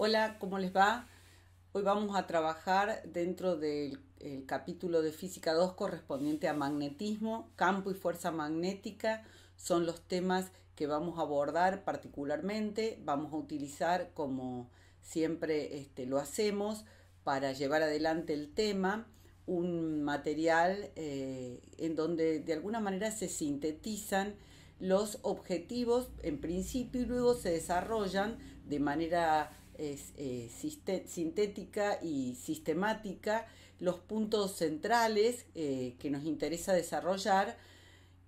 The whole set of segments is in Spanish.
Hola, ¿cómo les va? Hoy vamos a trabajar dentro del capítulo de Física 2 correspondiente a magnetismo, campo y fuerza magnética. Son los temas que vamos a abordar particularmente. Vamos a utilizar, como siempre este, lo hacemos, para llevar adelante el tema, un material eh, en donde de alguna manera se sintetizan los objetivos en principio y luego se desarrollan de manera es, eh, sintética y sistemática, los puntos centrales eh, que nos interesa desarrollar,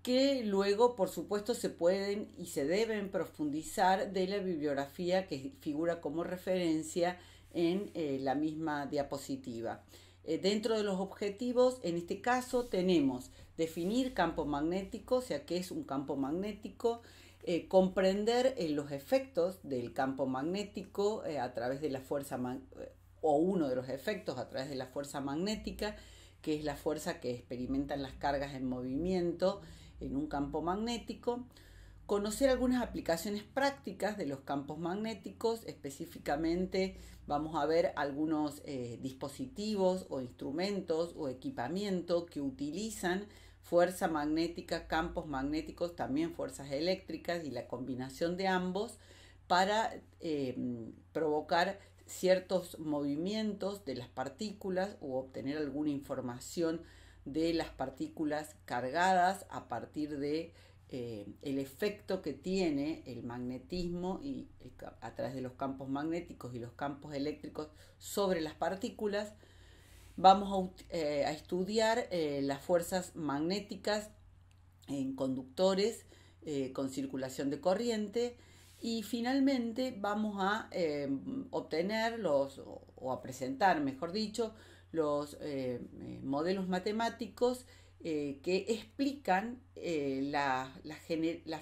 que luego, por supuesto, se pueden y se deben profundizar de la bibliografía que figura como referencia en eh, la misma diapositiva. dentro de los objetivos, en este caso, tenemos definir campo magnético, o sea, que es un campo magnético, eh, comprender eh, los efectos del campo magnético eh, a través de la fuerza o uno de los efectos a través de la fuerza magnética, que es la fuerza que experimentan las cargas en movimiento en un campo magnético, conocer algunas aplicaciones prácticas de los campos magnéticos, específicamente vamos a ver algunos dispositivos o instrumentos o equipamiento que utilizan fuerza magnética, campos magnéticos, también fuerzas eléctricas y la combinación de ambos para eh, provocar ciertos movimientos de las partículas o obtener alguna información de las partículas cargadas a partir de eh, el efecto que tiene el magnetismo y a través de los campos magnéticos y los campos eléctricos sobre las partículas Vamos a, eh, estudiar eh, las fuerzas magnéticas en conductores eh, con circulación de corriente y finalmente vamos a em, obtener los, o, a presentar, mejor dicho, los modelos matemáticos que explican las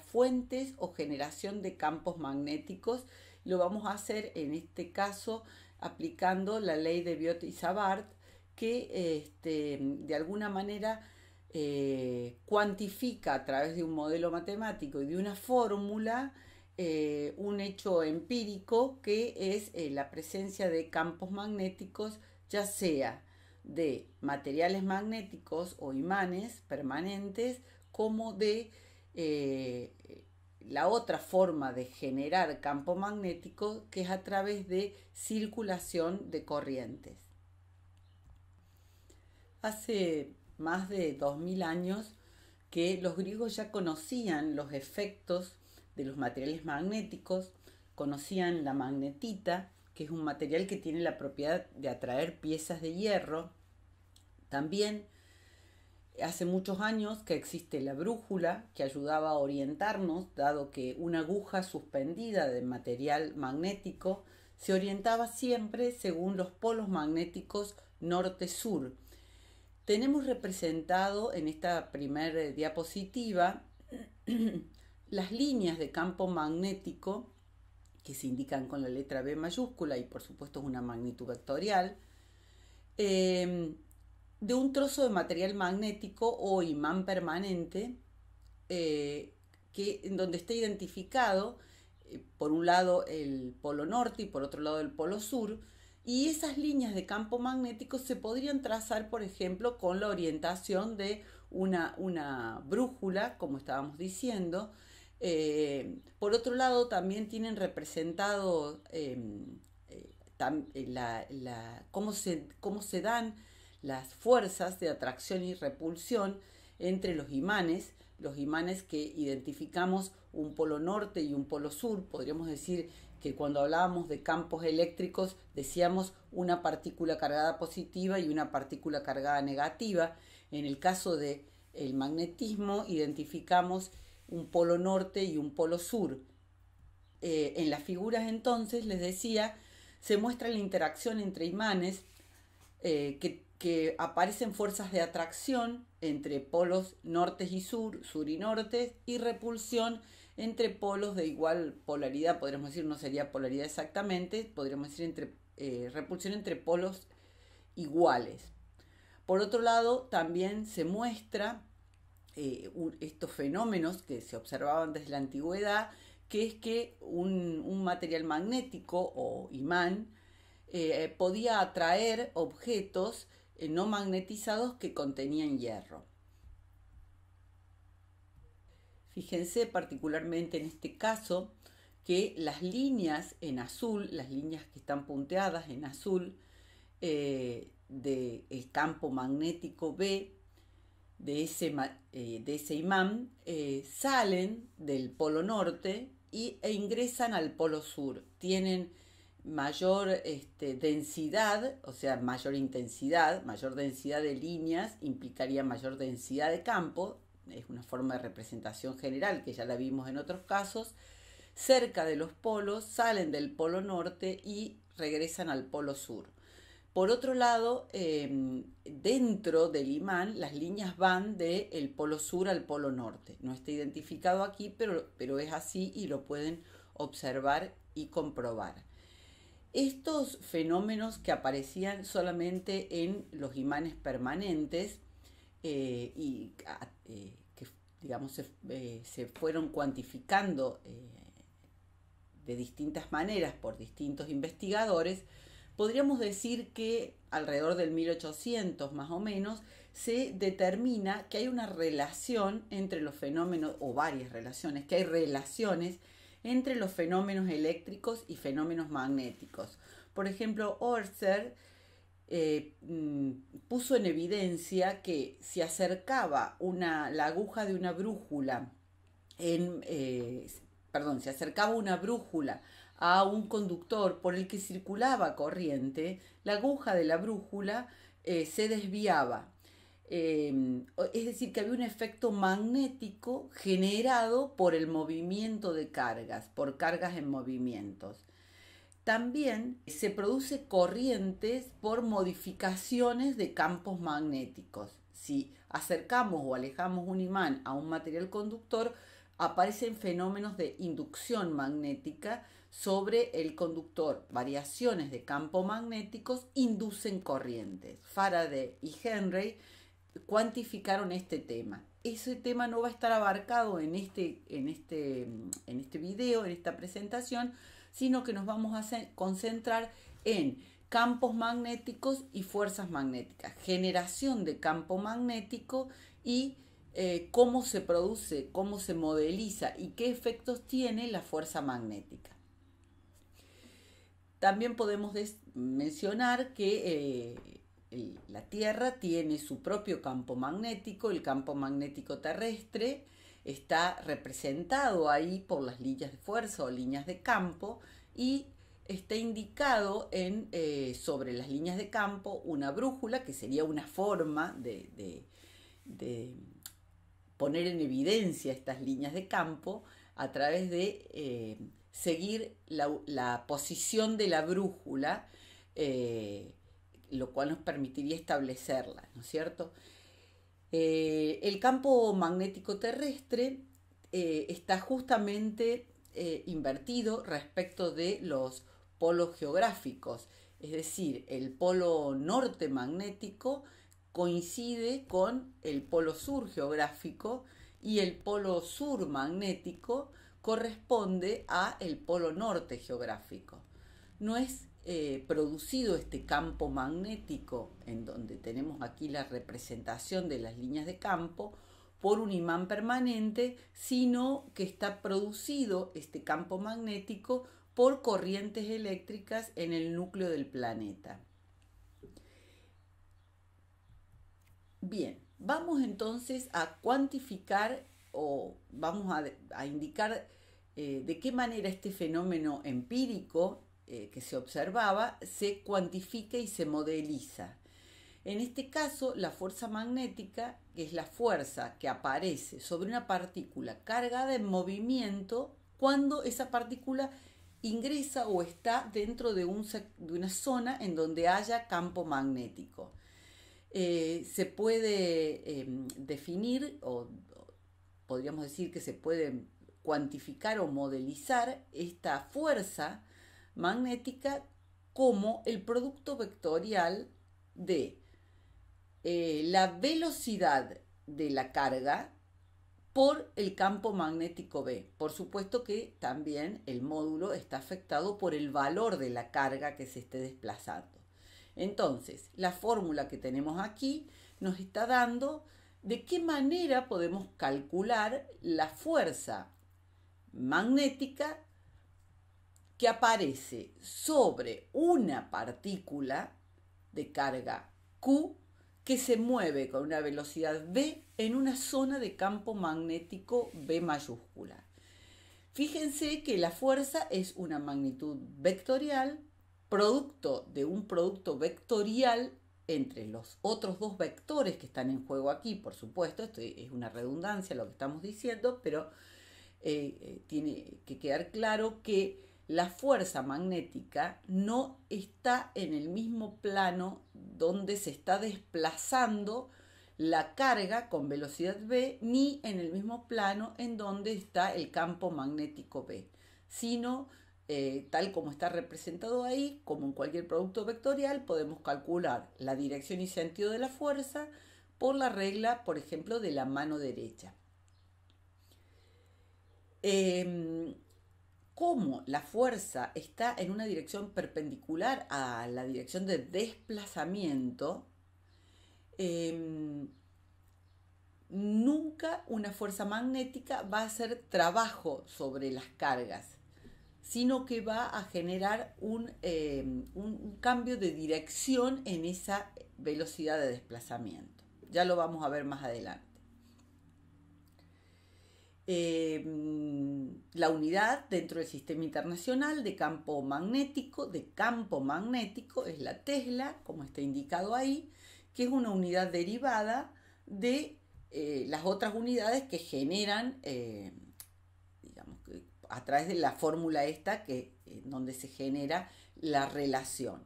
fuentes o generación de campos magnéticos. Lo vamos a hacer en este caso aplicando la ley de Biot y Savart que este, de alguna manera eh, cuantifica a través de un modelo matemático y de una fórmula eh, un hecho empírico que es eh, la presencia de campos magnéticos, ya sea de materiales magnéticos o imanes permanentes, como de la otra forma de generar campo magnético, que es a través de circulación de corrientes hace más de 2000 años que los griegos ya conocían los efectos de los materiales magnéticos, conocían la magnetita, que es un material que tiene la propiedad de atraer piezas de hierro. También hace muchos años que existe la brújula, que ayudaba a orientarnos, dado que una aguja suspendida de material magnético se orientaba siempre según los polos magnéticos norte-sur tenemos representado en esta primera eh, diapositiva las líneas de campo magnético que se indican con la letra B mayúscula y por supuesto es una magnitud vectorial, em, de un trozo de material magnético o imán permanente eh, que, en donde está identificado eh, por un lado el polo norte y por otro lado el polo sur, y esas líneas de campo magnético se podrían trazar, por ejemplo, con la orientación de una, una brújula, como estábamos diciendo. Eh, por otro lado, también tienen representado em, eh, eh, cómo, se, cómo se dan las fuerzas de atracción y repulsión entre los imanes, los imanes que identificamos un polo norte y un polo sur, podríamos decir que cuando hablábamos de campos eléctricos decíamos una partícula cargada positiva y una partícula cargada negativa. En el caso del magnetismo identificamos un polo norte y un polo sur. Eh, en las figuras entonces, les decía, se muestra la interacción entre imanes eh, que, que, aparecen fuerzas de atracción entre polos norte y sur, sur y norte, y repulsión entre polos de igual polaridad, podríamos decir, no sería polaridad exactamente, podríamos decir entre, eh, repulsión entre polos iguales. Por otro lado, también se muestra eh, estos fenómenos que se observaban desde la antigüedad, que es que un, material magnético o imán eh, podía atraer objetos no magnetizados que contenían hierro. Fíjense particularmente en este caso que las líneas en azul, las líneas que están punteadas en azul eh, del campo magnético B de ese, eh, de ese imán, eh, salen del polo norte y, e ingresan al polo sur. Tienen mayor este, densidad, o sea, mayor intensidad, mayor densidad de líneas implicaría mayor densidad de campo es una forma de representación general que ya la vimos en otros casos, cerca de los polos, salen del polo norte y regresan al polo sur. Por otro lado, em, dentro del imán las líneas van del polo sur al polo norte. No está identificado aquí, pero, pero es así y lo pueden observar y comprobar. Estos fenómenos que aparecían solamente en los imanes permanentes eh, y eh, que digamos se, eh, se fueron cuantificando eh, de distintas maneras por distintos investigadores, podríamos decir que alrededor del 1800 más o menos se determina que hay una relación entre los fenómenos, o varias relaciones, que hay relaciones entre los fenómenos eléctricos y fenómenos magnéticos. Por ejemplo, Orser eh, mm, puso en evidencia que si acercaba una, la aguja de una brújula, eh, acercaba una brújula a un conductor por el que circulaba corriente, la aguja de la brújula eh, se desviaba. Em, es decir, que había un efecto magnético generado por el movimiento de cargas, por cargas en movimientos. También se produce corrientes por modificaciones de campos magnéticos. Si acercamos o alejamos un imán a un material conductor, aparecen fenómenos de inducción magnética sobre el conductor. Variaciones de campo magnéticos inducen corrientes. Faraday y Henry cuantificaron este tema. Ese tema no va a estar abarcado en este, en este, en este video, en esta presentación, sino que nos vamos a concentrar en campos magnéticos y fuerzas magnéticas, generación de campo magnético y eh, cómo se produce, cómo se modeliza y qué efectos tiene la fuerza magnética. También podemos mencionar que eh, la Tierra tiene su propio campo magnético, el campo magnético terrestre, está representado ahí por las líneas de fuerza o líneas de campo y está indicado en, eh, sobre las líneas de campo una brújula, que sería una forma de, poner en evidencia estas líneas de campo a través de eh, seguir la, posición de la brújula, eh, lo cual nos permitiría establecerla, ¿no es cierto? Eh, el campo magnético terrestre eh, está justamente eh, invertido respecto de los polos geográficos, es decir, el polo norte magnético coincide con el polo sur geográfico y el polo sur magnético corresponde a el polo norte geográfico. No es eh, producido este campo magnético, en donde tenemos aquí la representación de las líneas de campo, por un imán permanente, sino que está producido este campo magnético por corrientes eléctricas en el núcleo del planeta. Bien, vamos entonces a cuantificar o vamos a, indicar eh, de qué manera este fenómeno empírico eh, que se observaba se cuantifica y se modeliza. En este caso, la fuerza magnética, que es la fuerza que aparece sobre una partícula cargada en movimiento cuando esa partícula ingresa o está dentro de, una zona en donde haya campo magnético. Eh, se puede em, definir o podríamos decir que se puede cuantificar o modelizar esta fuerza magnética como el producto vectorial de eh, la velocidad de la carga por el campo magnético B. Por supuesto que también el módulo está afectado por el valor de la carga que se esté desplazando. Entonces, la fórmula que tenemos aquí nos está dando de qué manera podemos calcular la fuerza magnética que aparece sobre una partícula de carga Q que se mueve con una velocidad B en una zona de campo magnético B mayúscula. Fíjense que la fuerza es una magnitud vectorial, producto de un producto vectorial entre los otros dos vectores que están en juego aquí, por supuesto, esto es una redundancia lo que estamos diciendo, pero eh, eh, tiene que quedar claro que la fuerza magnética no está en el mismo plano donde se está desplazando la carga con velocidad B, ni en el mismo plano en donde está el campo magnético B, sino eh, tal como está representado ahí, como en cualquier producto vectorial, podemos calcular la dirección y sentido de la fuerza por la regla, por ejemplo, de la mano derecha. Em, como la fuerza está en una dirección perpendicular a la dirección de desplazamiento, em, nunca una fuerza magnética va a hacer trabajo sobre las cargas, sino que va a generar un em, cambio de dirección en esa velocidad de desplazamiento. Ya lo vamos a ver más adelante. Eh, la unidad dentro del sistema internacional de campo magnético, de campo magnético es la Tesla, como está indicado ahí, que es una unidad derivada de eh, las otras unidades que generan, eh, digamos, a través de la fórmula esta que, donde se genera la relación.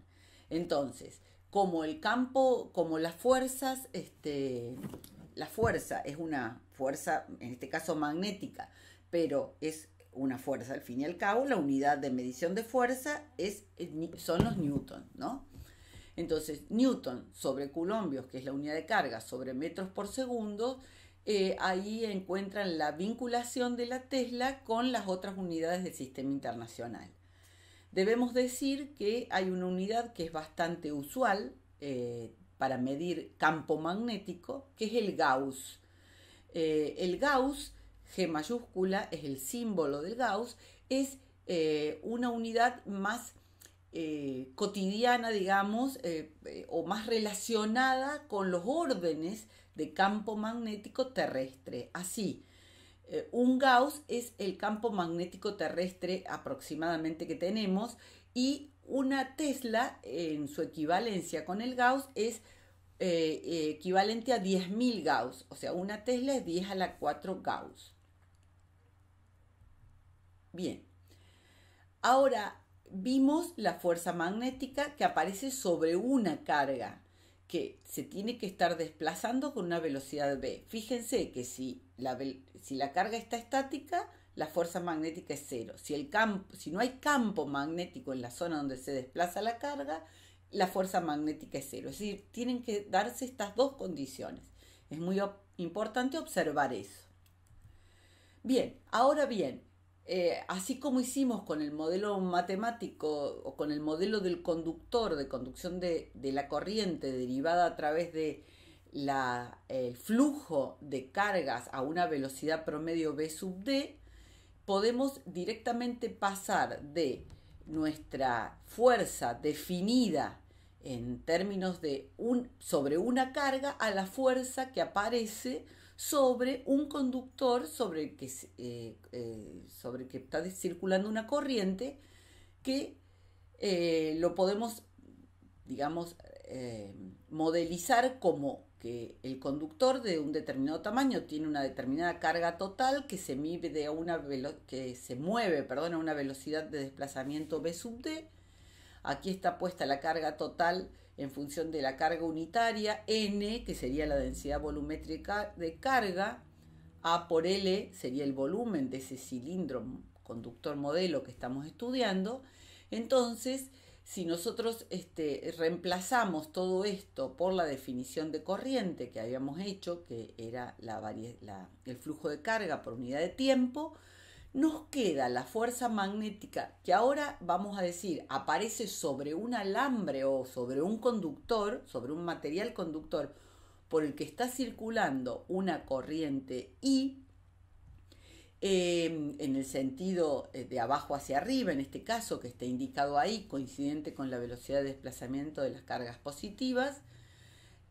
Entonces, como el campo, como las fuerzas este, la fuerza, es una fuerza, en este caso magnética, pero es una fuerza. Al fin y al cabo, la unidad de medición de fuerza es, son los newton, ¿no? Entonces, newton sobre coulombios, que es la unidad de carga, sobre metros por segundo, eh, ahí encuentran la vinculación de la Tesla con las otras unidades del sistema internacional. Debemos decir que hay una unidad que es bastante usual, eh, para medir campo magnético, que es el Gauss. Eh, el Gauss, G mayúscula, es el símbolo del Gauss, es eh, una unidad más eh, cotidiana, digamos, o más relacionada con los órdenes de campo magnético terrestre. Así, un Gauss es el campo magnético terrestre aproximadamente que tenemos y una Tesla en su equivalencia con el Gauss es eh, eh, equivalente a 10.000 Gauss, o sea, una Tesla es 10 a la 4 Gauss. Bien, ahora vimos la fuerza magnética que aparece sobre una carga que se tiene que estar desplazando con una velocidad B. Fíjense que si la carga está estática, la fuerza magnética es cero. Si, el campo, si no hay campo magnético en la zona donde se desplaza la carga, la fuerza magnética es cero. Es decir, tienen que darse estas dos condiciones. Es muy importante observar eso. Bien, ahora bien, eh, así como hicimos con el modelo matemático o con el modelo del conductor de conducción de, la corriente derivada a través de el flujo de cargas a una velocidad promedio B sub d, podemos directamente pasar de nuestra fuerza definida en términos de un, sobre una carga a la fuerza que aparece sobre un conductor sobre el que, eh, eh, sobre que está circulando una corriente que eh, lo podemos, digamos, modelizar como que el conductor de un determinado tamaño tiene una determinada carga total que se mide a una que se mueve, perdón, a una velocidad de desplazamiento v sub d. Aquí está puesta la carga total en función de la carga unitaria n, que sería la densidad volumétrica de carga, a por L sería el volumen de ese cilindro conductor modelo que estamos estudiando. Entonces, si nosotros este, reemplazamos todo esto por la definición de corriente que habíamos hecho, que era el flujo de carga por unidad de tiempo, nos queda la fuerza magnética que ahora vamos a decir aparece sobre un alambre o sobre un conductor, sobre un material conductor por el que está circulando una corriente I Em, en el sentido eh, de abajo hacia arriba, en este caso, que está indicado ahí, coincidente con la velocidad de desplazamiento de las cargas positivas,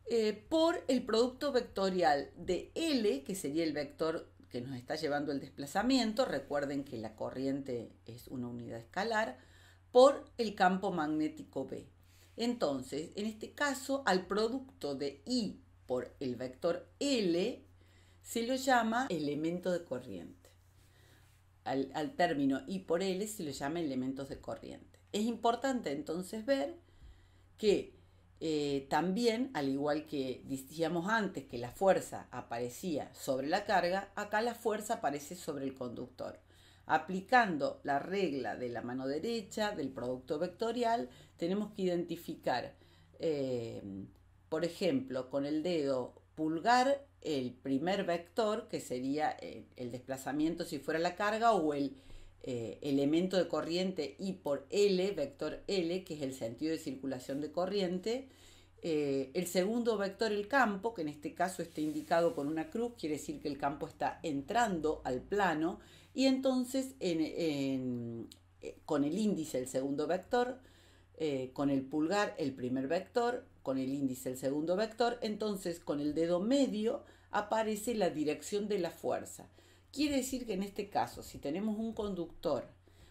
eh, por el producto vectorial de L, que sería el vector que nos está llevando el desplazamiento, recuerden que la corriente es una unidad escalar, por el campo magnético B. Entonces, en este caso, al producto de I por el vector L se lo llama elemento de corriente al, término y por L se le llama elementos de corriente. Es importante entonces ver que eh, también, al igual que decíamos antes que la fuerza aparecía sobre la carga, acá la fuerza aparece sobre el conductor. Aplicando la regla de la mano derecha del producto vectorial, tenemos que identificar, eh, por ejemplo, con el dedo pulgar el primer vector, que sería eh, el, desplazamiento si fuera la carga, o el eh, elemento de corriente I por L, vector L, que es el sentido de circulación de corriente. Eh, el segundo vector, el campo, que en este caso está indicado con una cruz, quiere decir que el campo está entrando al plano. Y entonces con el índice, el segundo vector, con el pulgar, el primer vector, con el índice el segundo vector, entonces con el dedo medio aparece la dirección de la fuerza. Quiere decir que en este caso, si tenemos un conductor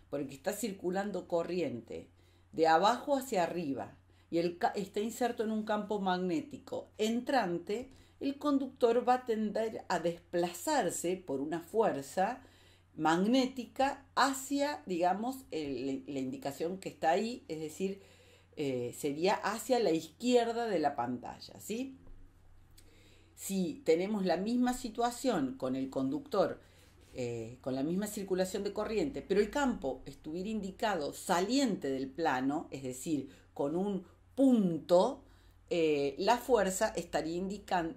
por el que está circulando corriente de abajo hacia arriba y el está inserto en un campo magnético entrante, el conductor va a tender a desplazarse por una fuerza magnética hacia, digamos, la indicación que está ahí, es decir, eh, sería hacia la izquierda de la pantalla, ¿sí? Si tenemos la misma situación con el conductor, eh, con la misma circulación de corriente, pero el campo estuviera indicado saliente del plano, es decir, con un punto, eh, la fuerza estaría,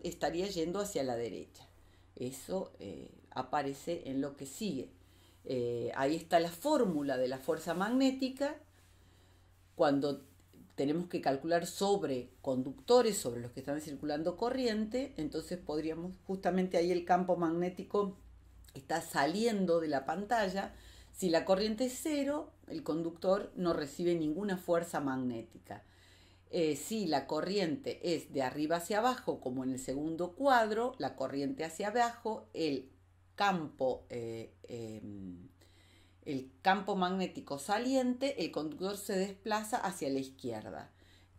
estaría yendo hacia la derecha. Eso aparece en lo que sigue. ahí está la fórmula de la fuerza magnética. Cuando tenemos que calcular sobre conductores, sobre los que están circulando corriente, entonces podríamos, justamente ahí el campo magnético está saliendo de la pantalla. Si la corriente es cero, el conductor no recibe ninguna fuerza magnética. Eh, si la corriente es de arriba hacia abajo, como en el segundo cuadro, la corriente hacia abajo, el campo eh, em, el campo magnético saliente, el conductor se desplaza hacia la izquierda.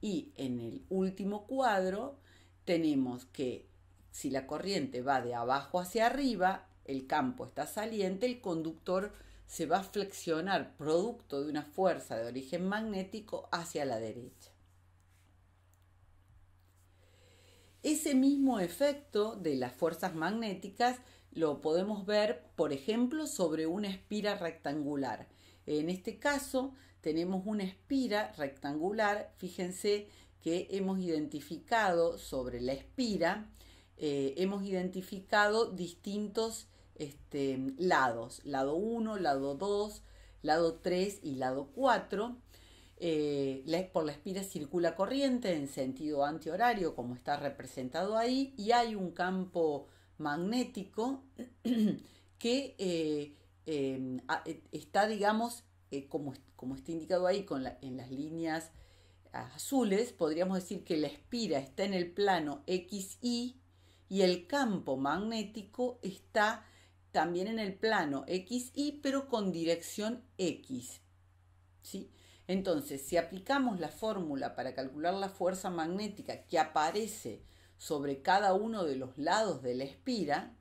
Y en el último cuadro tenemos que si la corriente va de abajo hacia arriba, el campo está saliente, el conductor se va a flexionar producto de una fuerza de origen magnético hacia la derecha. Ese mismo efecto de las fuerzas magnéticas lo podemos ver, por ejemplo, sobre una espira rectangular. En este caso, tenemos una espira rectangular. Fíjense que hemos identificado sobre la espira, eh, hemos identificado distintos este, lados, lado 1, lado 2, lado 3 y lado 4. Eh, por la espira circula corriente en sentido antihorario, como está representado ahí, y hay un campo magnético que eh, eh, está, digamos, como, está indicado ahí en las líneas azules, podríamos decir que la espira está en el plano XY y el campo magnético está también en el plano XY, pero con dirección X. ¿Sí? Entonces, si aplicamos la fórmula para calcular la fuerza magnética que aparece sobre cada uno de los lados de la espira,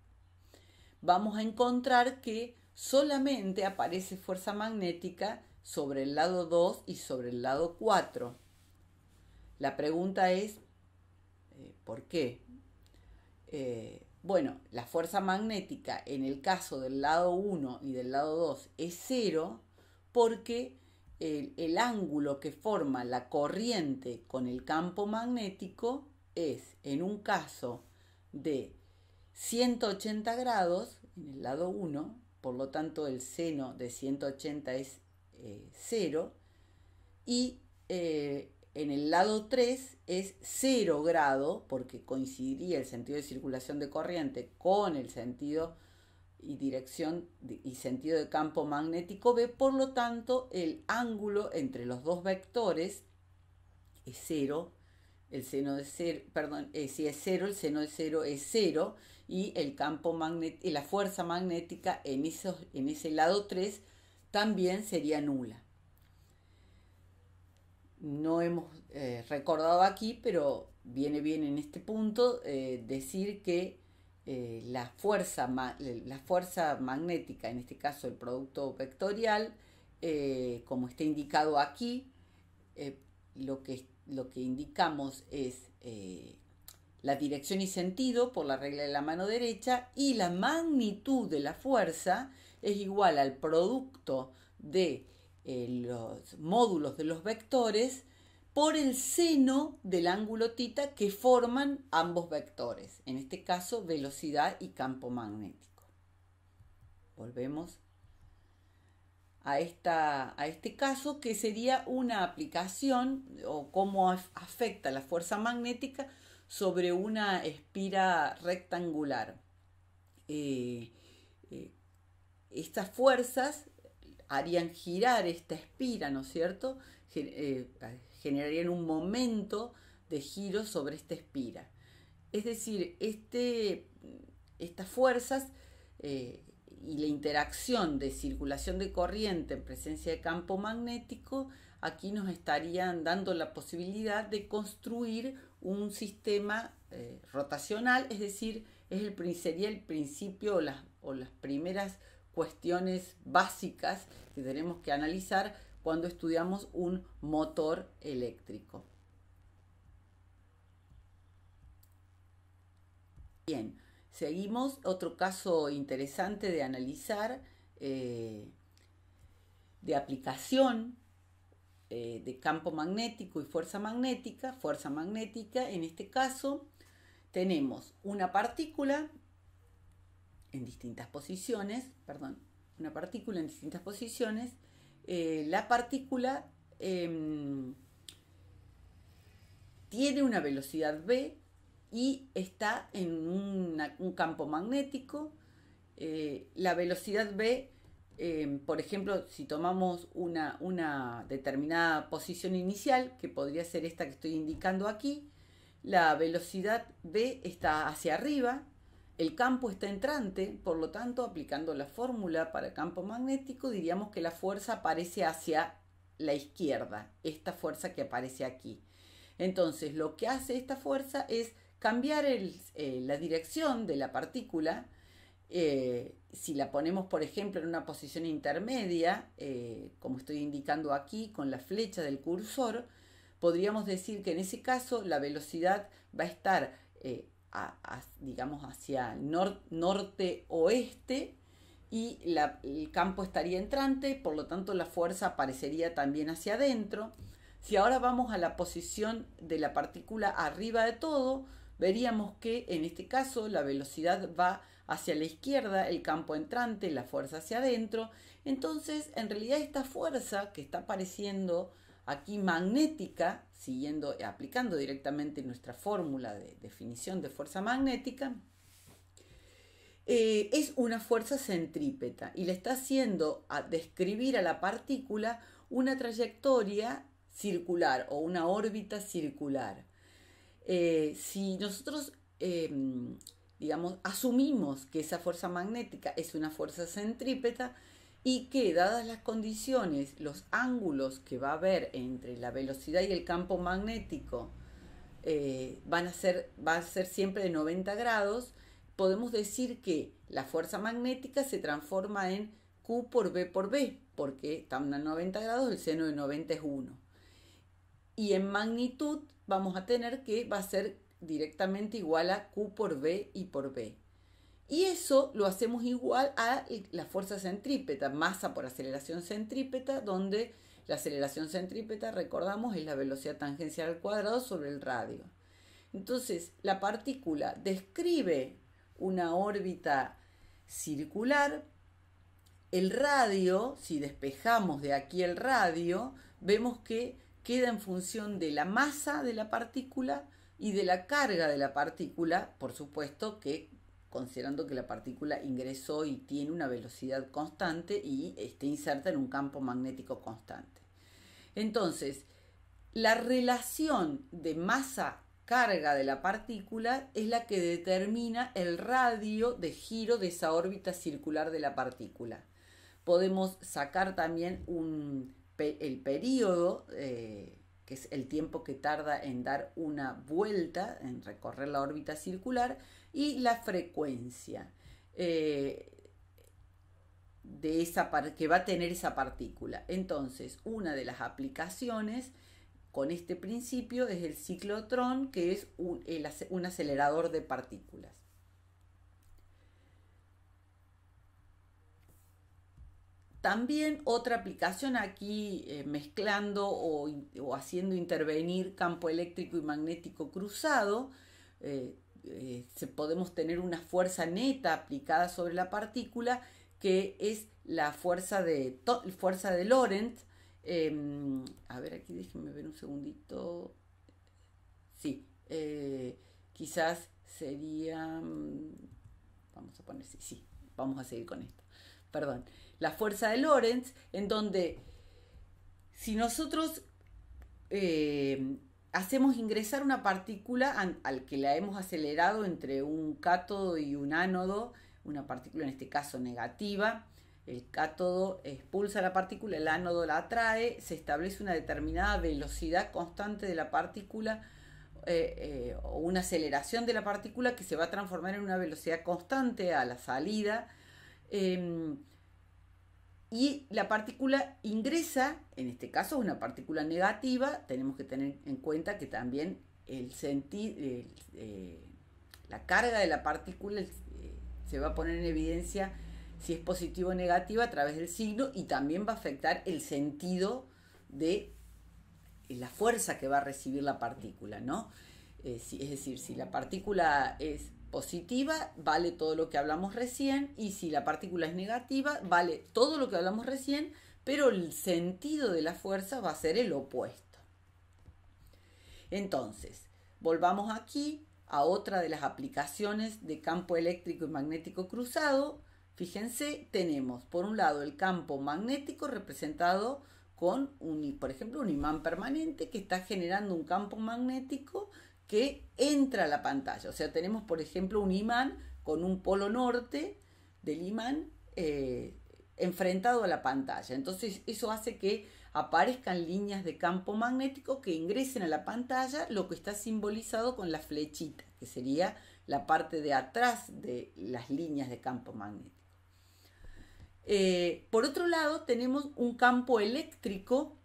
vamos a encontrar que solamente aparece fuerza magnética sobre el lado 2 y sobre el lado 4. La pregunta es, eh, ¿por qué? Eh, bueno, la fuerza magnética en el caso del lado 1 y del lado 2 es cero porque el, ángulo que forma la corriente con el campo magnético es, en un caso de 180 grados, en el lado 1, por lo tanto el seno de 180 es 0, eh, y eh, en el lado 3 es 0 grado, porque coincidiría el sentido de circulación de corriente con el sentido y dirección y sentido de campo magnético B, por lo tanto el ángulo entre los dos vectores es cero, el seno de cero, perdón, eh, si es cero, el seno de cero es cero y el campo magnético, la fuerza magnética en, esos, en ese lado 3 también sería nula. No hemos eh, recordado aquí, pero viene bien en este punto eh, decir que eh, la, fuerza magnética, en este caso el producto vectorial, eh, como está indicado aquí, eh, lo que indicamos es la dirección y sentido por la regla de la mano derecha y la magnitud de la fuerza es igual al producto de los módulos de los vectores por el seno del ángulo tita que forman ambos vectores, en este caso velocidad y campo magnético. Volvemos a, esta, a este caso que sería una aplicación o cómo afecta la fuerza magnética sobre una espira rectangular. Eh, eh, estas fuerzas harían girar esta espira, ¿no es cierto? Eh, generarían un momento de giro sobre esta espira. Es decir, este, estas fuerzas eh, y la interacción de circulación de corriente en presencia de campo magnético aquí nos estarían dando la posibilidad de construir un sistema eh, rotacional, es decir, es el, sería el principio o las primeras cuestiones básicas que tenemos que analizar cuando estudiamos un motor eléctrico. Bien, seguimos. Otro caso interesante de analizar, eh, de aplicación eh, de campo magnético y fuerza magnética. Fuerza magnética, en este caso, tenemos una partícula en distintas posiciones, perdón, una partícula en distintas posiciones eh, la partícula em, tiene una velocidad B y está en un campo magnético. Eh, la velocidad B, em, por ejemplo, si tomamos una, determinada posición inicial, que podría ser esta que estoy indicando aquí, la velocidad B está hacia arriba, el campo está entrante, por lo tanto, aplicando la fórmula para campo magnético, diríamos que la fuerza aparece hacia la izquierda, esta fuerza que aparece aquí. Entonces, lo que hace esta fuerza es cambiar eh, la dirección de la partícula. Eh, si la ponemos, por ejemplo, en una posición intermedia, eh, como estoy indicando aquí con la flecha del cursor, podríamos decir que en ese caso la velocidad va a estar digamos, hacia el norte-oeste y el campo estaría entrante, por lo tanto la fuerza aparecería también hacia adentro. Si ahora vamos a la posición de la partícula arriba de todo, veríamos que en este caso la velocidad va hacia la izquierda, el campo entrante, la fuerza hacia adentro. Entonces, en realidad esta fuerza que está apareciendo aquí magnética siguiendo, eh, aplicando directamente nuestra fórmula de definición de fuerza magnética, eh, es una fuerza centrípeta y le está haciendo a describir a la partícula una trayectoria circular o una órbita circular. Eh, si nosotros, em, digamos, asumimos que esa fuerza magnética es una fuerza centrípeta, y que dadas las condiciones, los ángulos que va a haber entre la velocidad y el campo magnético eh, van a ser, va a ser siempre de 90 grados, podemos decir que la fuerza magnética se transforma en Q por B por B, porque están a 90 grados, el seno de 90 es 1. Y en magnitud vamos a tener que va a ser directamente igual a Q por B y por B. Y eso lo hacemos igual a la fuerza centrípeta, masa por aceleración centrípeta, donde la aceleración centrípeta, recordamos, es la velocidad tangencial al cuadrado sobre el radio. Entonces, la partícula describe una órbita circular. El radio, si despejamos de aquí el radio, vemos que queda en función de la masa de la partícula y de la carga de la partícula, por supuesto que considerando que la partícula ingresó y tiene una velocidad constante y está inserta en un campo magnético constante. Entonces, la relación de masa carga de la partícula es la que determina el radio de giro de esa órbita circular de la partícula. Podemos sacar también el periodo, eh, que es el tiempo que tarda en dar una vuelta, en recorrer la órbita circular, y la frecuencia eh, de esa que va a tener esa partícula. Entonces, una de las aplicaciones con este principio es el ciclotrón, que es un, acelerador de partículas. También otra aplicación aquí eh, mezclando o, haciendo intervenir campo eléctrico y magnético cruzado. Eh, eh, podemos tener una fuerza neta aplicada sobre la partícula que es la fuerza de, fuerza de Lorentz. Em, a ver, aquí déjenme ver un segundito. Sí, eh, quizás sería... Mm, vamos a poner, sí, sí, vamos a seguir con esto. Perdón. La fuerza de Lorentz, en donde si nosotros eh, hacemos ingresar una partícula al que la hemos acelerado entre un cátodo y un ánodo, una partícula en este caso negativa. El cátodo expulsa la partícula, el ánodo la atrae, se establece una determinada velocidad constante de la partícula eh, eh, o una aceleración de la partícula que se va a transformar en una velocidad constante a la salida. Em, y la partícula ingresa, en este caso una partícula negativa, tenemos que tener en cuenta que también el eh, la carga de la partícula eh, se va a poner en evidencia si es positiva o negativa a través del signo y también va a afectar el sentido de eh, la fuerza que va a recibir la partícula, ¿no? es decir, si la partícula es positiva, vale todo lo que hablamos recién, y si la partícula es negativa, vale todo lo que hablamos recién, pero el sentido de la fuerza va a ser el opuesto. Entonces, volvamos aquí a otra de las aplicaciones de campo eléctrico y magnético cruzado. Fíjense, tenemos por un lado el campo magnético representado con, un, por ejemplo, un imán permanente que está generando un campo magnético que entra a la pantalla. O sea, tenemos, por ejemplo, un imán con un polo norte del imán eh, enfrentado a la pantalla. Entonces, eso hace que aparezcan líneas de campo magnético que ingresen a la pantalla, lo que está simbolizado con la flechita, que sería la parte de atrás de las líneas de campo magnético. Eh, por otro lado, tenemos un campo eléctrico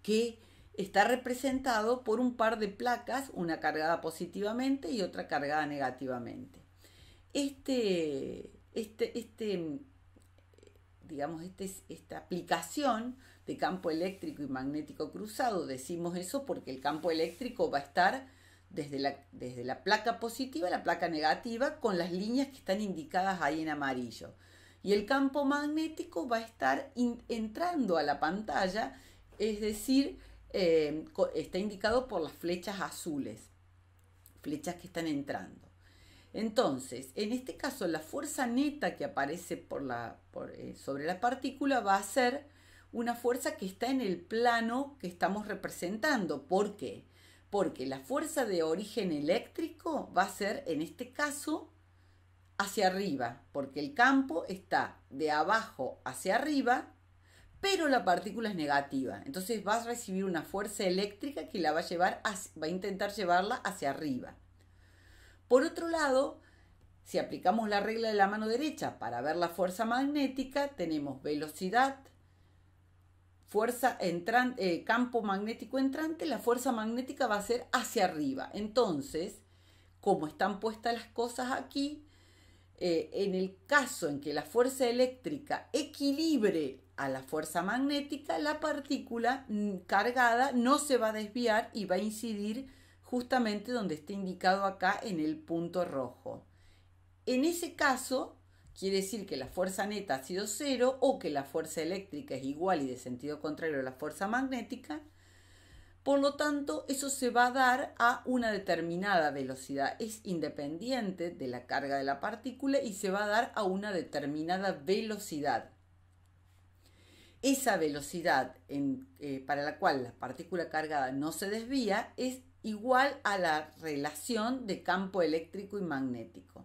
que está representado por un par de placas, una cargada positivamente y otra cargada negativamente. Este, este, este digamos, este esta aplicación de campo eléctrico y magnético cruzado, decimos eso porque el campo eléctrico va a estar desde la, desde la placa positiva a la placa negativa con las líneas que están indicadas ahí en amarillo. Y el campo magnético va a estar entrando a la pantalla, es decir, eh, está indicado por las flechas azules, flechas que están entrando. Entonces, en este caso, la fuerza neta que aparece eh, sobre la partícula va a ser una fuerza que está en el plano que estamos representando. ¿Por qué? Porque la fuerza de origen eléctrico va a ser, en este caso, hacia arriba, porque el campo está de abajo hacia arriba pero la partícula es negativa. Entonces vas a recibir una fuerza eléctrica que la va a llevar, va a intentar llevarla hacia arriba. Por otro lado, si aplicamos la regla de la mano derecha para ver la fuerza magnética, tenemos velocidad, fuerza entrante, eh, campo magnético entrante, la fuerza magnética va a ser hacia arriba. Entonces, como están puestas las cosas aquí, eh, en el caso en que la fuerza eléctrica equilibre a la fuerza magnética, la partícula mm, cargada no se va a desviar y va a incidir justamente donde está indicado acá en el punto rojo. En ese caso, quiere decir que la fuerza neta ha sido cero o que la fuerza eléctrica es igual y de sentido contrario a la fuerza magnética, por lo tanto, eso se va a dar a una determinada velocidad. Es independiente de la carga de la partícula y se va a dar a una determinada velocidad. Esa velocidad eh, para la cual la partícula cargada no se desvía es igual a la relación de campo eléctrico y magnético.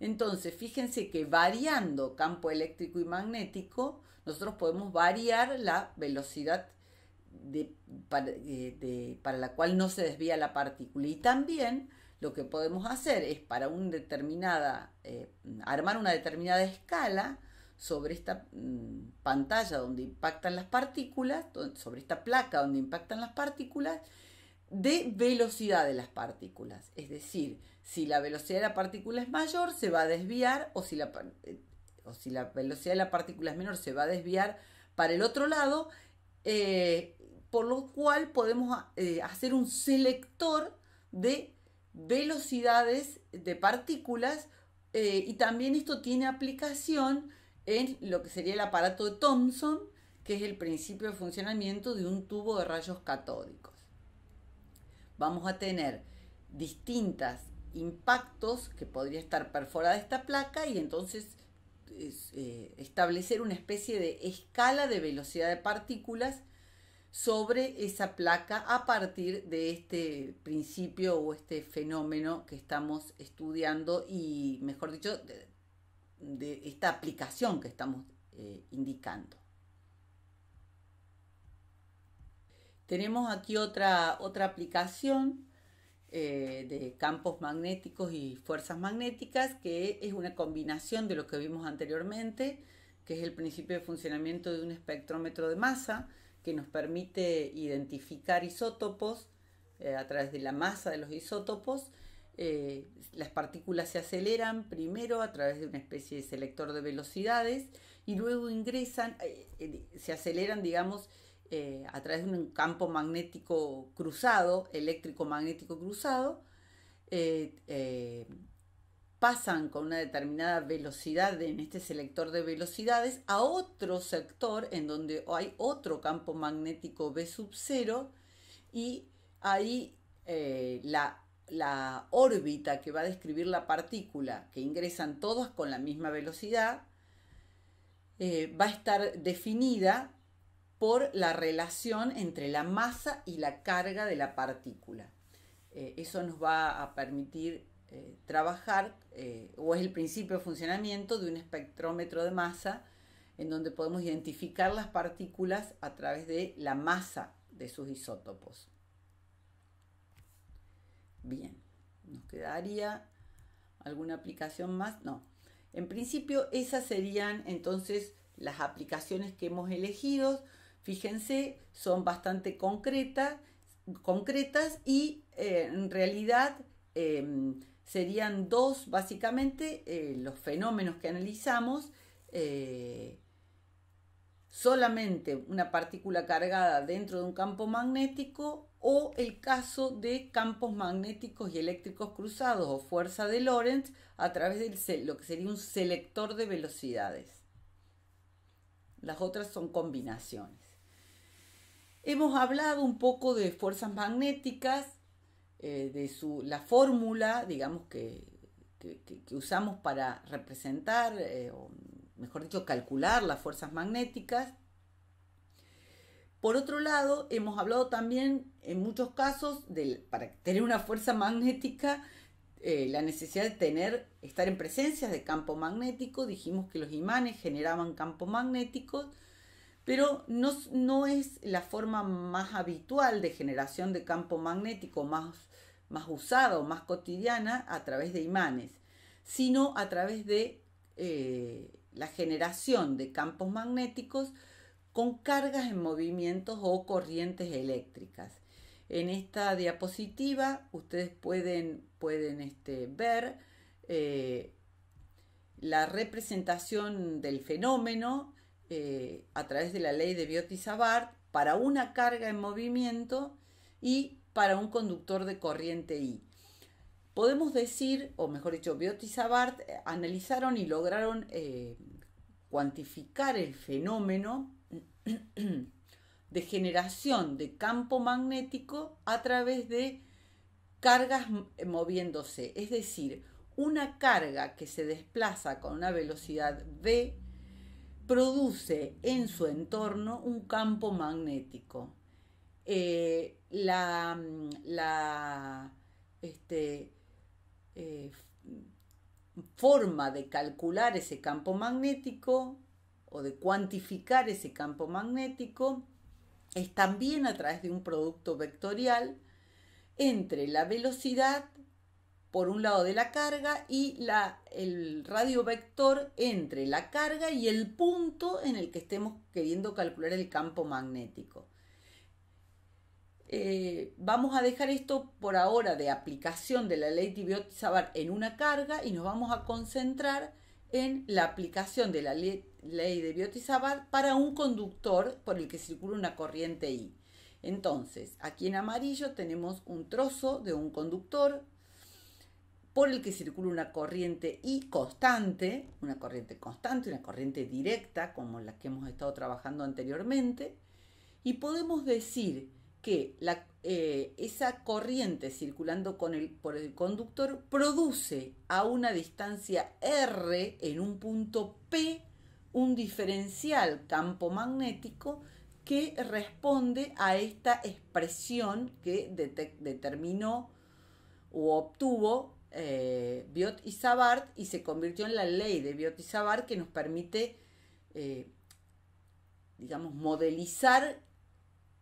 Entonces, fíjense que variando campo eléctrico y magnético, nosotros podemos variar la velocidad eh, de, para, la cual no se desvía la partícula. Y también lo que podemos hacer es para un determinada, eh, armar una determinada escala sobre esta mm, pantalla donde impactan las partículas, sobre esta placa donde impactan las partículas, de velocidad de las partículas. Es decir, si la velocidad de la partícula es mayor, se va a desviar, o si la, eh, o si la velocidad de la partícula es menor, se va a desviar para el otro lado por lo cual podemos ah, eh, hacer un selector de velocidades de partículas eh, y también esto tiene aplicación en lo que sería el aparato de Thomson, que es el principio de funcionamiento de un tubo de rayos catódicos. Vamos a tener distintos impactos que podría estar perforada esta placa y entonces eh, establecer una especie de escala de velocidad de partículas sobre esa placa a partir de este principio o este fenómeno que estamos estudiando y, mejor dicho, de, esta aplicación que estamos eh, indicando. Tenemos aquí otra, aplicación eh, de campos magnéticos y fuerzas magnéticas, que es una combinación de lo que vimos anteriormente, que es el principio de funcionamiento de un espectrómetro de masa que nos permite identificar isótopos eh, a través de la masa de los isótopos. Eh, las partículas se aceleran primero a través de una especie de selector de velocidades y luego ingresan, eh, se aceleran, digamos, a través de un campo magnético cruzado, eléctrico magnético cruzado pasan con una determinada velocidad en este selector de velocidades a otro sector en donde hay otro campo magnético B sub 0 y ahí eh, la, órbita que va a describir la partícula, que ingresan todas con la misma velocidad, eh, va a estar definida por la relación entre la masa y la carga de la partícula. Eh, eso nos va a permitir eh, trabajar eh, o es el principio de funcionamiento de un espectrómetro de masa en donde podemos identificar las partículas a través de la masa de sus isótopos. Bien, nos quedaría alguna aplicación más. No, en principio esas serían entonces las aplicaciones que hemos elegido. Fíjense, son bastante concretas y eh, en realidad... Em, serían dos básicamente eh, los fenómenos que analizamos. Eh, solamente una partícula cargada dentro de un campo magnético o el caso de campos magnéticos y eléctricos cruzados o fuerza de Lorentz a través de lo que sería un selector de velocidades. Las otras son combinaciones. Hemos hablado un poco de fuerzas magnéticas eh, de su, la fórmula, digamos, que, que, usamos para representar, eh, o mejor dicho, calcular las fuerzas magnéticas. Por otro lado, hemos hablado también en muchos casos de, para tener una fuerza magnética, eh, la necesidad de tener, estar en presencia de campo magnético. Dijimos que los imanes generaban campos magnéticos pero no, no es la forma más habitual de generación de campo magnético, más, más usada o más cotidiana a través de imanes, sino a través de eh, la generación de campos magnéticos con cargas en movimientos o corrientes eléctricas. En esta diapositiva ustedes pueden, pueden este, ver eh, la representación del fenómeno eh, a través de la ley de Biot-Savart para una carga en movimiento y para un conductor de corriente I. Podemos decir, o mejor dicho, Biot-Savart eh, analizaron y lograron eh, cuantificar el fenómeno de generación de campo magnético a través de cargas moviéndose, es decir, una carga que se desplaza con una velocidad v produce en su entorno un campo magnético. Eh, la, este, eh, forma de calcular ese campo magnético o de cuantificar ese campo magnético es también a través de un producto vectorial entre la velocidad por un lado de la carga y la, el vector entre la carga y el punto en el que estemos queriendo calcular el campo magnético. Eh, vamos a dejar esto por ahora de aplicación de la ley de Biot-Savart en una carga y nos vamos a concentrar en la aplicación de la ley, de Biot-Savart para un conductor por el que circula una corriente I. Entonces, aquí en amarillo tenemos un trozo de un conductor por el que circula una corriente y constante, una corriente constante, una corriente directa, como la que hemos estado trabajando anteriormente, y podemos decir que eh, esa corriente circulando con el, por el conductor produce a una distancia R en un punto P un diferencial campo magnético que responde a esta expresión que determinó o obtuvo eh, Biot y Savart y se convirtió en la ley de Biot y Savart que nos permite, eh, digamos, modelizar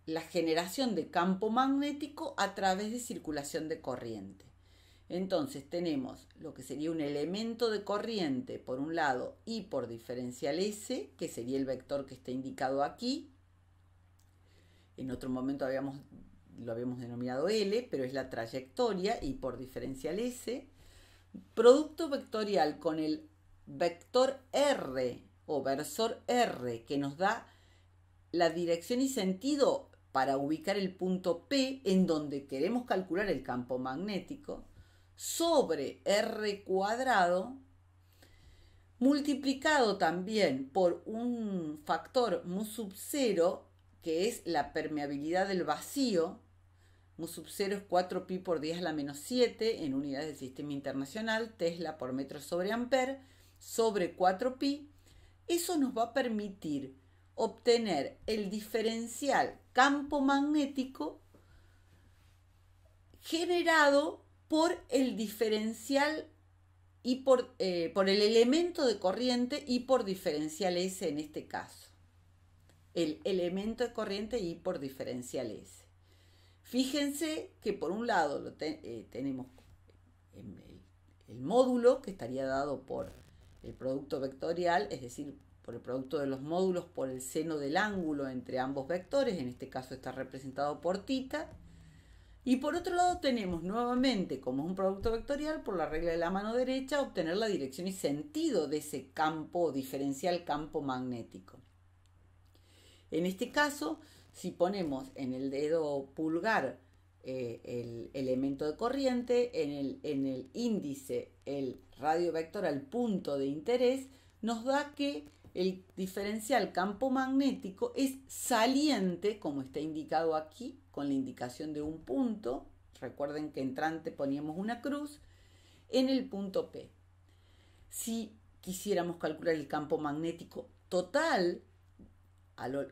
la generación de campo magnético a través de circulación de corriente. Entonces tenemos lo que sería un elemento de corriente por un lado y por diferencial S, que sería el vector que está indicado aquí. En otro momento habíamos lo habíamos denominado L, pero es la trayectoria y por diferencial S, producto vectorial con el vector R o versor R que nos da la dirección y sentido para ubicar el punto P en donde queremos calcular el campo magnético sobre R cuadrado multiplicado también por un factor mu sub 0 que es la permeabilidad del vacío Mu sub 0 es 4pi por 10 a la menos 7 en unidades del sistema internacional, Tesla por metro sobre amper, sobre 4pi. Eso nos va a permitir obtener el diferencial campo magnético generado por el diferencial y por, eh, por el elemento de corriente y por diferencial S en este caso. El elemento de corriente y por diferencial S. Fíjense que por un lado eh, tenemos em, el, módulo que estaría dado por el producto vectorial, es decir, por el producto de los módulos por el seno del ángulo entre ambos vectores, en este caso está representado por tita. Y por otro lado tenemos nuevamente, como es un producto vectorial, por la regla de la mano derecha, obtener la dirección y sentido de ese campo diferencial campo magnético. En este caso, si ponemos en el dedo pulgar eh, el elemento de corriente, en el, en el índice el radio vector al punto de interés, nos da que el diferencial campo magnético es saliente, como está indicado aquí, con la indicación de un punto. Recuerden que entrante poníamos una cruz en el punto P. Si quisiéramos calcular el campo magnético total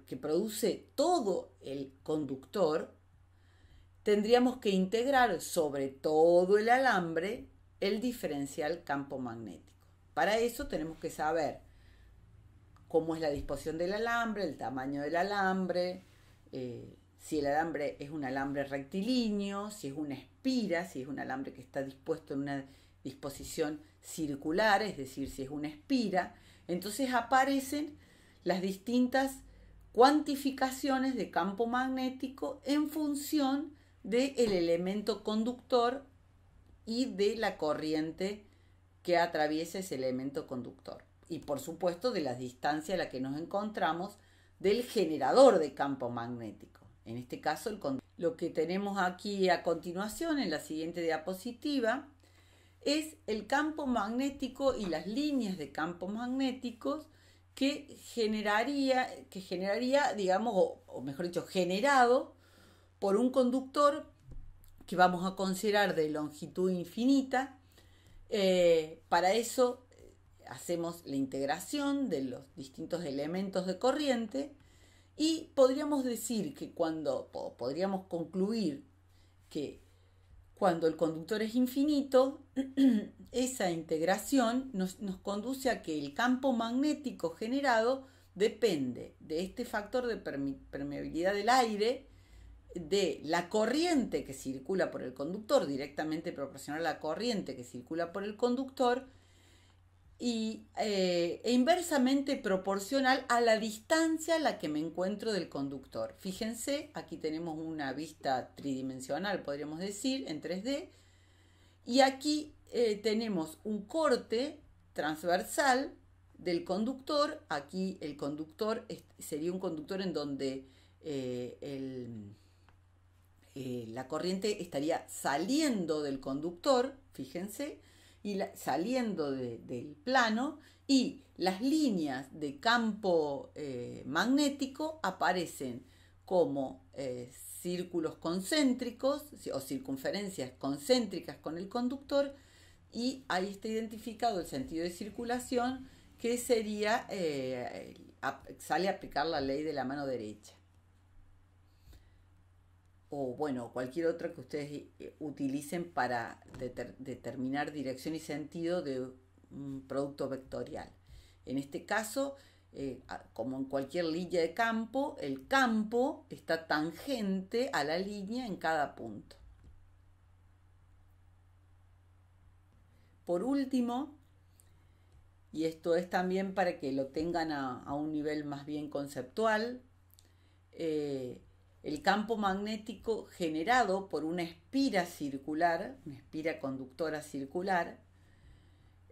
que produce todo el conductor, tendríamos que integrar sobre todo el alambre el diferencial campo magnético. Para eso tenemos que saber cómo es la disposición del alambre, el tamaño del alambre, eh, si el alambre es un alambre rectilíneo, si es una espira, si es un alambre que está dispuesto en una disposición circular, es decir, si es una espira. Entonces aparecen las distintas cuantificaciones de campo magnético en función del elemento conductor y de la corriente que atraviesa ese elemento conductor. Y por supuesto de la distancia a la que nos encontramos del generador de campo magnético. En este caso, lo que tenemos aquí a continuación en la siguiente diapositiva es el campo magnético y las líneas de campos magnéticos que generaría, que generaría digamos, o, mejor dicho, generado por un conductor que vamos a considerar de longitud infinita. Eh, para eso eh, hacemos la integración de los distintos elementos de corriente y podríamos decir que cuando podríamos concluir que cuando el conductor es infinito, esa integración nos, conduce a que el campo magnético generado depende de este factor de permeabilidad del aire, de la corriente que circula por el conductor, directamente proporcional a la corriente que circula por el conductor, y, eh, e inversamente proporcional a la distancia a la que me encuentro del conductor. Fíjense, aquí tenemos una vista tridimensional, podríamos decir, en 3D, y aquí eh, tenemos un corte transversal del conductor. Aquí el conductor sería un conductor en donde eh, la corriente estaría saliendo del conductor, fíjense, y saliendo del plano y las líneas de campo eh, magnético aparecen como eh, círculos concéntricos o circunferencias concéntricas con el conductor y ahí está identificado el sentido de circulación que sería, eh, sale a aplicar la ley de la mano derecha o bueno, cualquier otra que ustedes eh, utilicen para determinar dirección y sentido de un producto vectorial. En este caso, eh, como en cualquier línea de campo, el campo está tangente a la línea en cada punto. Por último, y esto es también para que lo tengan a, un nivel más bien conceptual, eh, el campo magnético generado por una espira circular, una espira conductora circular,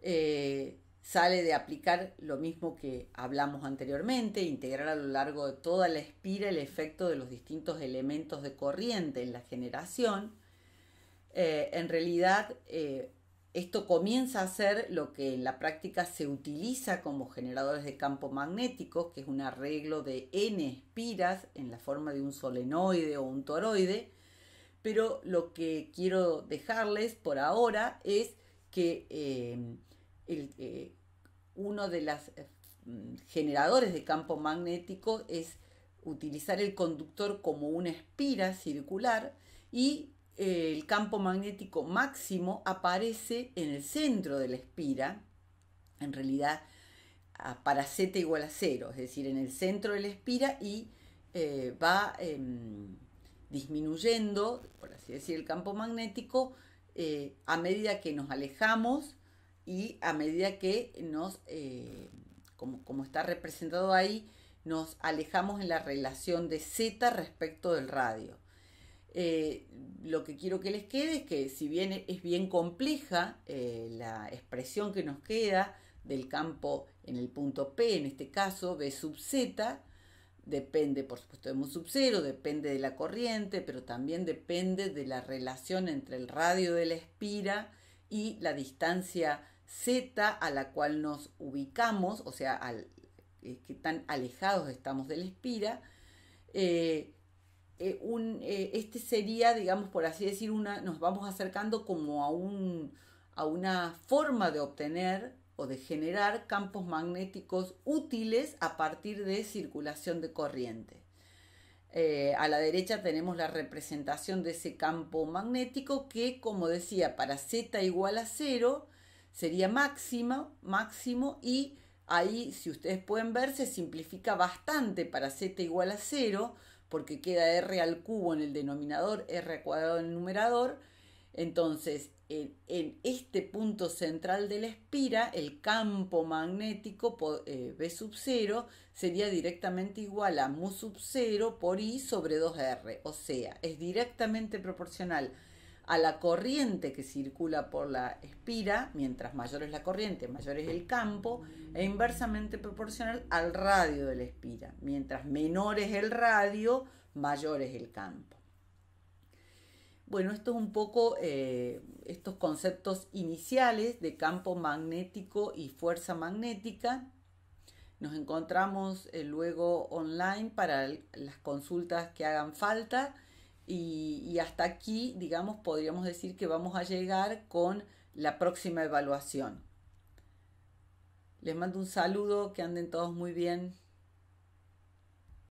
eh, sale de aplicar lo mismo que hablamos anteriormente, integrar a lo largo de toda la espira el efecto de los distintos elementos de corriente en la generación. Eh, en realidad, eh, esto comienza a ser lo que en la práctica se utiliza como generadores de campo magnético, que es un arreglo de n espiras en la forma de un solenoide o un toroide, pero lo que quiero dejarles por ahora es que em, eh, uno de los eh, generadores de campo magnético es utilizar el conductor como una espira circular y eh, el campo magnético máximo aparece en el centro de la espira, en realidad para z igual a cero, es decir, en el centro de la espira y eh, va em, disminuyendo, por así decir, el campo magnético eh, a medida que nos alejamos y a medida que nos, como está representado ahí, nos alejamos en la relación de z respecto del radio. Eh, lo que quiero que les quede es que si bien es bien compleja eh, la expresión que nos queda del campo en el punto P, en este caso B sub Z, depende por supuesto de mu sub 0, depende de la corriente, pero también depende de la relación entre el radio de la espira y la distancia Z a la cual nos ubicamos, o sea, al, eh, qué tan alejados estamos de la espira. Eh, eh, eh, este sería, digamos, por así decir, una, nos vamos acercando como a, una forma de obtener o de generar campos magnéticos útiles a partir de circulación de corriente. Eh, a la derecha tenemos la representación de ese campo magnético que, como decía, para z igual a cero sería máxima, máximo y ahí, si ustedes pueden ver, se simplifica bastante para z igual a cero porque queda r al cubo en el denominador, r al cuadrado en el numerador. Entonces, en, este punto central de la espira, el campo magnético eh, B sub 0 sería directamente igual a mu sub 0 por I sobre 2R. O sea, es directamente proporcional a la corriente que circula por la espira, mientras mayor es la corriente, mayor es el campo, e inversamente proporcional al radio de la espira. Mientras menor es el radio, mayor es el campo. Bueno, esto es un poco eh, estos conceptos iniciales de campo magnético y fuerza magnética. Nos encontramos eh, luego online para las consultas que hagan falta. Y, hasta aquí, digamos, podríamos decir que vamos a llegar con la próxima evaluación. Les mando un saludo, que anden todos muy bien.